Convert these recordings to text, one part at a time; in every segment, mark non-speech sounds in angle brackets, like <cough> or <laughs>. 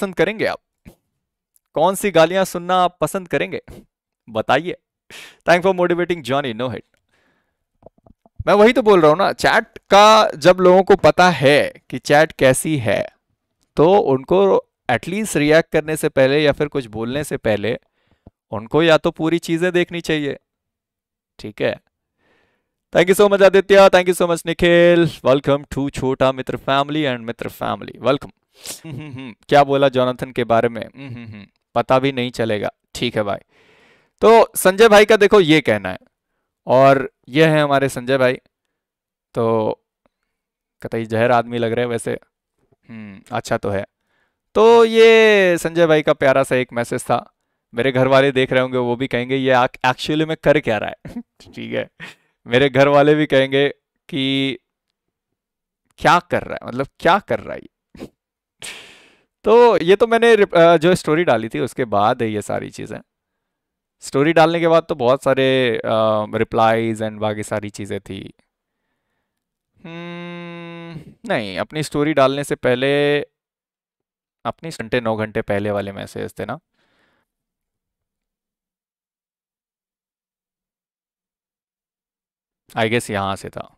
पसंद करेंगे आप कौन सी गालियां सुनना आप पसंद करेंगे बताइए thank for motivating Johnny no hit मैं वही तो बोल रहा हूं ना चैट का जब लोगों को पता है कि चैट कैसी है तो उनको एटलीस्ट रिएक्ट करने से पहले या फिर कुछ बोलने से पहले उनको या तो पूरी चीजें देखनी चाहिए ठीक है thank you so much Aditya thank you so much Nikhil welcome to Chhota Mitra family and Mitra family welcome क्या बोला जोनाथन के बारे में पता भी नहीं चलेगा ठीक है भाई तो संजय भाई का देखो ये कहना है और ये है हमारे संजय भाई तो कतई जहर आदमी लग रहे हैं वैसे हम्म अच्छा तो है तो ये संजय भाई का प्यारा सा एक मैसेज था मेरे घर वाले देख रहे होंगे वो भी कहेंगे ये एक्चुअली में कर क्या रहा है <laughs> ठीक है मेरे घर वाले भी कहेंगे कि क्या कर रहा है मतलब क्या कर रहा है तो ये तो मैंने जो स्टोरी डाली थी उसके बाद है ये सारी चीज़ें स्टोरी डालने के बाद तो बहुत सारे रिप्लाईज एंड बाकी सारी चीज़ें थी हम्म, नहीं अपनी स्टोरी डालने से पहले अपनी घंटे नौ घंटे पहले वाले मैसेज थे ना आई गेस यहाँ से था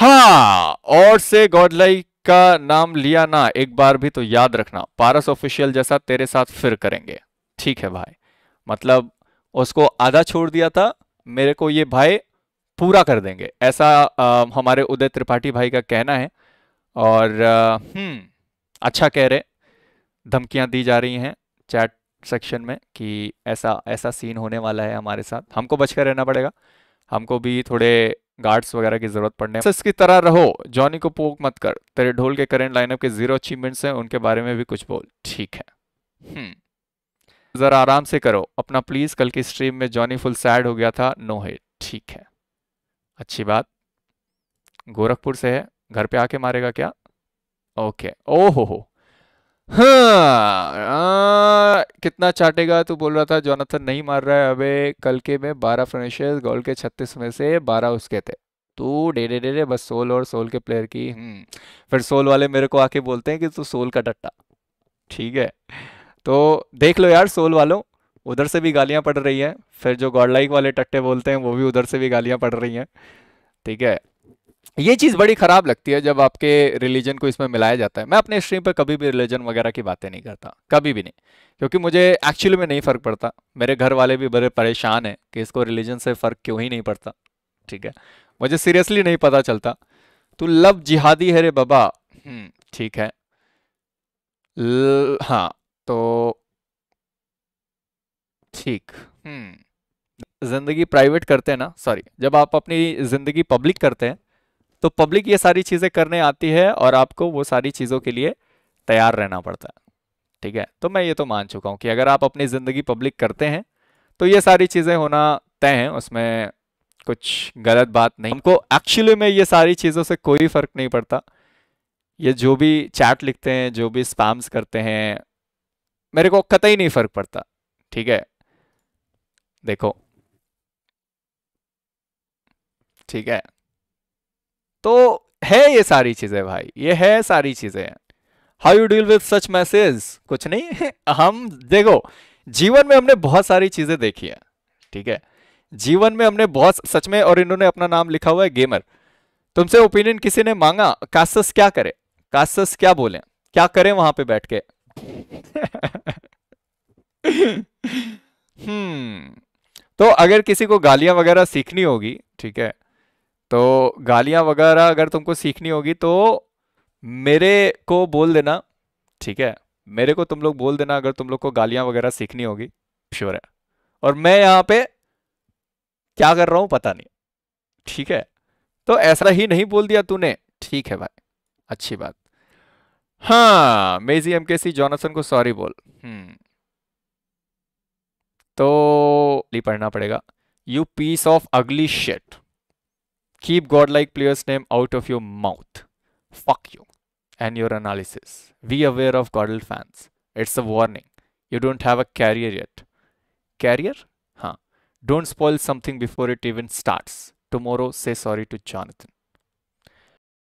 हाँ और से गॉड लाइक का नाम लिया ना एक बार भी तो याद रखना पारस ऑफिशियल जैसा तेरे साथ फिर करेंगे ठीक है भाई मतलब उसको आधा छोड़ दिया था मेरे को ये भाई पूरा कर देंगे ऐसा आ, हमारे उदय त्रिपाठी भाई का कहना है और हम्म अच्छा कह रहे धमकियां दी जा रही हैं चैट सेक्शन में कि ऐसा ऐसा सीन होने वाला है हमारे साथ हमको बचकर रहना पड़ेगा हमको भी थोड़े गार्ड्स वगैरह की जरूरत पड़ने सस की तरह रहो जॉनी को पोक मत कर तेरे ढोल के करेंट लाइनअप के जीरो अचीवमेंट्स हैं उनके बारे में भी कुछ बोल ठीक है hmm. जरा आराम से करो अपना प्लीज कल की स्ट्रीम में जॉनी फुल सैड हो गया था नो है ठीक है अच्छी बात गोरखपुर से है घर पे आके मारेगा क्या ओके ओ हो हो हाँ आ, कितना चाटेगा तू बोल रहा था जोनाथन नहीं मार रहा है अबे कल के में बारह फिनिशेस गोल के छत्तीस में से बारह उसके थे तू डेरे डे बस सोल और सोल के प्लेयर की हम्म फिर सोल वाले मेरे को आके बोलते हैं कि तू सोल का डट्टा ठीक है तो देख लो यार सोल वालों उधर से भी गालियां पड़ रही हैं फिर जो गॉडलाइक वाले टट्टे बोलते हैं वो भी उधर से भी गालियाँ पड़ रही हैं ठीक है ये चीज़ बड़ी ख़राब लगती है जब आपके रिलीजन को इसमें मिलाया जाता है मैं अपने स्ट्रीम पर कभी भी रिलीजन वगैरह की बातें नहीं करता कभी भी नहीं क्योंकि मुझे एक्चुअली में नहीं फ़र्क पड़ता मेरे घर वाले भी बड़े परेशान हैं कि इसको रिलीजन से फ़र्क क्यों ही नहीं पड़ता ठीक है मुझे सीरियसली नहीं पता चलता तो लव जिहादी है रे बाबा हम्म, ठीक है ल, हाँ तो ठीक हम्म ज़िंदगी प्राइवेट करते हैं ना सॉरी जब आप अपनी ज़िंदगी पब्लिक करते हैं तो पब्लिक ये सारी चीज़ें करने आती है और आपको वो सारी चीज़ों के लिए तैयार रहना पड़ता है ठीक है तो मैं ये तो मान चुका हूं कि अगर आप अपनी ज़िंदगी पब्लिक करते हैं तो ये सारी चीज़ें होना तय है उसमें कुछ गलत बात नहीं हमको एक्चुअली में ये सारी चीज़ों से कोई फ़र्क नहीं पड़ता ये जो भी चैट लिखते हैं जो भी स्पैम्स करते हैं मेरे को कतई नहीं फ़र्क पड़ता ठीक है देखो ठीक है तो है ये सारी चीज़ें भाई ये है सारी चीज़ें how you deal with such message कुछ नहीं <laughs> हम देखो जीवन में हमने बहुत सारी चीज़ें देखी है ठीक है जीवन में हमने बहुत सच में और इन्होंने अपना नाम लिखा हुआ है गेमर तुमसे ओपिनियन किसी ने मांगा कासस क्या करे कासस क्या बोले क्या करें वहां पे बैठ के <laughs> हम्म तो अगर किसी को गालियां वगैरह सीखनी होगी ठीक है तो गालियाँ वगैरह अगर तुमको सीखनी होगी तो मेरे को बोल देना ठीक है मेरे को तुम लोग बोल देना अगर तुम लोग को गालियाँ वगैरह सीखनी होगी श्योर है और मैं यहाँ पे क्या कर रहा हूँ पता नहीं ठीक है तो ऐसा ही नहीं बोल दिया तूने ठीक है भाई अच्छी बात हाँ मेजी एम के सी जॉनसन को सॉरी बोल हम्म तो पढ़ना पड़ेगा यू पीस ऑफ अगली शेट Keep godlike player's name out of your mouth. Fuck you. And your analysis. Be aware of Godel fans. It's a warning. You don't have a carrier yet. Carrier? Huh. Don't spoil something before it even starts. Tomorrow, say sorry to Jonathan.